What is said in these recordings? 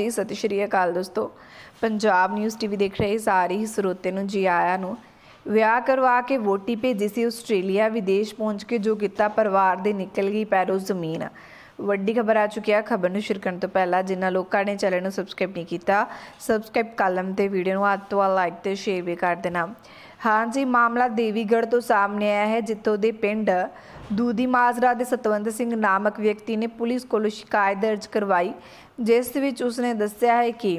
ਜੀ ਸਤਿ ਸ਼੍ਰੀ ਅਕਾਲ ਦੋਸਤੋ ਪੰਜਾਬ ਨਿਊਜ਼ ਟੀਵੀ ਦੇਖ ਰਹੇ ਸਾਰੇ ਹੀ ਸਰੋਤੇ ਨੂੰ ਜੀ ਆਇਆਂ ਨੂੰ ਵਿਆਹ ਕਰਵਾ ਕੇ ਵੋਟੀ ਭੇਜੀ ਸੀ ਆਸਟ੍ਰੇਲੀਆ ਵਿਦੇਸ਼ ਪਹੁੰਚ ਕੇ ਜੋ ਕੀਤਾ ਪਰਿਵਾਰ ਦੇ ਨਿਕਲ ਗਈ ਪੈਰੋਂ ਜ਼ਮੀਨ ਵੱਡੀ ਖਬਰ ਆ ਚੁੱਕੀ ਆ ਖਬਰ ਨੂੰ ਸ਼ੇਅਰ ਕਰਨ ਤੋਂ ਪਹਿਲਾਂ ਜਿਨ੍ਹਾਂ ਲੋਕਾਂ ਨੇ ਚੈਨਲ ਨੂੰ ਸਬਸਕ੍ਰਾਈਬ ਨਹੀਂ ਕੀਤਾ ਸਬਸਕ੍ਰਾਈਬ ਕਾਲਮ ਤੇ ਵੀਡੀਓ ਨੂੰ ਆਤਵਾ ਤੋਂ ਲਾਈਕ ਤੇ ਸ਼ੇਅਰ ਵੀ ਕਰ ਦੇਣਾ ਹਾਂਜੀ ਮਾਮਲਾ ਦੇਵੀਗੜ ਤੋਂ ਸਾਹਮਣੇ ਆਇਆ ਹੈ ਜਿੱਥੋਂ ਦੇ ਪਿੰਡ ਦੂਦੀ ਮਾਜਰਾ ਦੇ ਸਤਵੰਤ ਸਿੰਘ ਨਾਮਕ ਵਿਅਕਤੀ ਨੇ ਪੁਲਿਸ ਕੋਲ ਸ਼ਿਕਾਇਤ ਦਰਜ ਕਰਵਾਈ ਜਿਸ ਵਿੱਚ ਉਸਨੇ ਦੱਸਿਆ ਹੈ ਕਿ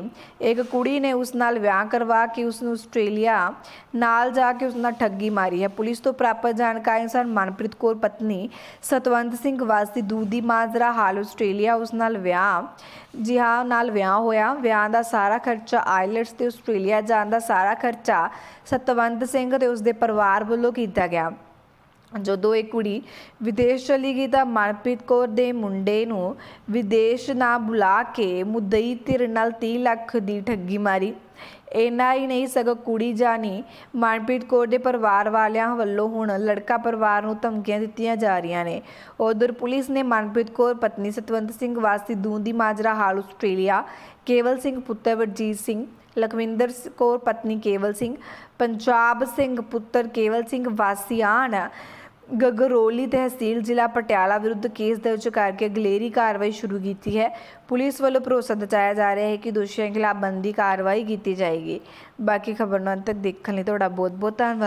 ਇੱਕ ਕੁੜੀ ਨੇ ਉਸ ਨਾਲ ਵਿਆਹ ਕਰਵਾ ਕੇ ਉਸ ਨੂੰ ਆਸਟ੍ਰੇਲੀਆ ਨਾਲ ਜਾ ਕੇ ਉਸ ਨਾਲ ਠੱਗੀ ਮਾਰੀ ਹੈ ਪੁਲਿਸ ਤੋਂ ਪ੍ਰਾਪਤ ਜਾਣਕਾਰੀ ਅਨੁਸਾਰ ਮਨਪ੍ਰੀਤ ਕੌਰ ਪਤਨੀ ਸਤਵੰਤ ਸਿੰਘ ਵਾਸੀ ਦੂਦੀ ਮਾਜਰਾ ਹਾਲ ਆਸਟ੍ਰੇਲੀਆ ਉਸ ਨਾਲ ਵਿਆਹ ਜੀ ਹਾਂ ਨਾਲ ਵਿਆਹ ਹੋਇਆ ਵਿਆਹ ਦਾ ਸਾਰਾ ਖਰਚਾ ਆਇਲੈਂਡਸ ਤੇ ਆਸਟ੍ਰੇਲੀਆ ਜਾਣ ਦਾ ਸਾਰਾ ਖਰਚਾ ਸਤਵੰਤ ਸਿੰਘ ਤੇ ਉਸ ਦੇ ਪਰਿਵਾਰ ਵੱਲੋਂ ਕੀਤਾ ਗਿਆ ਜਦੋਂ ਇੱਕ ਕੁੜੀ ਵਿਦੇਸ਼ ਚਲੀ ਗਈ ਤਾਂ ਮਨਪ੍ਰੀਤ ਕੌਰ ਦੇ ਮੁੰਡੇ ਨੂੰ ਵਿਦੇਸ਼ ਨਾ ਬੁਲਾ ਕੇ ਮੁਦਈ ਧਿਰ ਨਾਲ 30 ਲੱਖ ਦੀ ਠੱਗੀ ਮਾਰੀ ਇੰਨਾ ਹੀ ਨਹੀਂ ਸਗ ਕੁੜੀ ਜਾਨੀ ਮਨਪ੍ਰੀਤ ਕੌਰ ਦੇ ਪਰਿਵਾਰ ਵਾਲਿਆਂ ਵੱਲੋਂ ਹੁਣ ਲੜਕਾ ਪਰਿਵਾਰ ਨੂੰ ਧਮਕੀਆਂ ਦਿੱਤੀਆਂ ਜਾ ਰਹੀਆਂ ਨੇ ਉਧਰ ਪੁਲਿਸ ਨੇ ਮਨਪ੍ਰੀਤ ਕੌਰ ਪਤਨੀ ਸਤਵੰਤ ਸਿੰਘ ਵਾਸੀ ਦੀ ਮਾਜਰਾ ਹਾਲ ਆਸਟ੍ਰੇਲੀਆ ਕੇਵਲ ਸਿੰਘ ਪੁੱਤਰ ਵਰਜੀਤ ਸਿੰਘ ਲਖਵਿੰਦਰ ਕੌਰ ਪਤਨੀ ਕੇਵਲ ਸਿੰਘ ਪੰਜਾਬ ਸਿੰਘ ਪੁੱਤਰ ਕੇਵਲ ਸਿੰਘ ਵਾਸੀ ਆਣ ਗਗਰੋਲੀ ਤਹਿਸੀਲ ਜ਼ਿਲ੍ਹਾ ਪਟਿਆਲਾ ਵਿਰੁੱਧ ਕੇਸ ਦਰਜ ਕਰਕੇ ਗਲੇਰੀ ਕਾਰਵਾਈ ਸ਼ੁਰੂ ਕੀਤੀ ਹੈ ਪੁਲਿਸ ਵੱਲੋਂ ਭਰੋਸਾ ਦਿੱਤਾ ਜਾ ਰਿਹਾ ਹੈ ਕਿ ਦੋਸ਼ੀਆਂ ਖਿਲਾਫ ਬੰਦੀ ਕਾਰਵਾਈ ਕੀਤੀ ਜਾਏਗੀ ਬਾਕੀ ਖਬਰਾਂ ਨੂੰ ਅੰਤ ਤੱਕ ਦੇਖਣ ਲਈ ਤੁਹਾਡਾ ਬਹੁਤ ਬਹੁਤ ਧੰਨਵਾਦ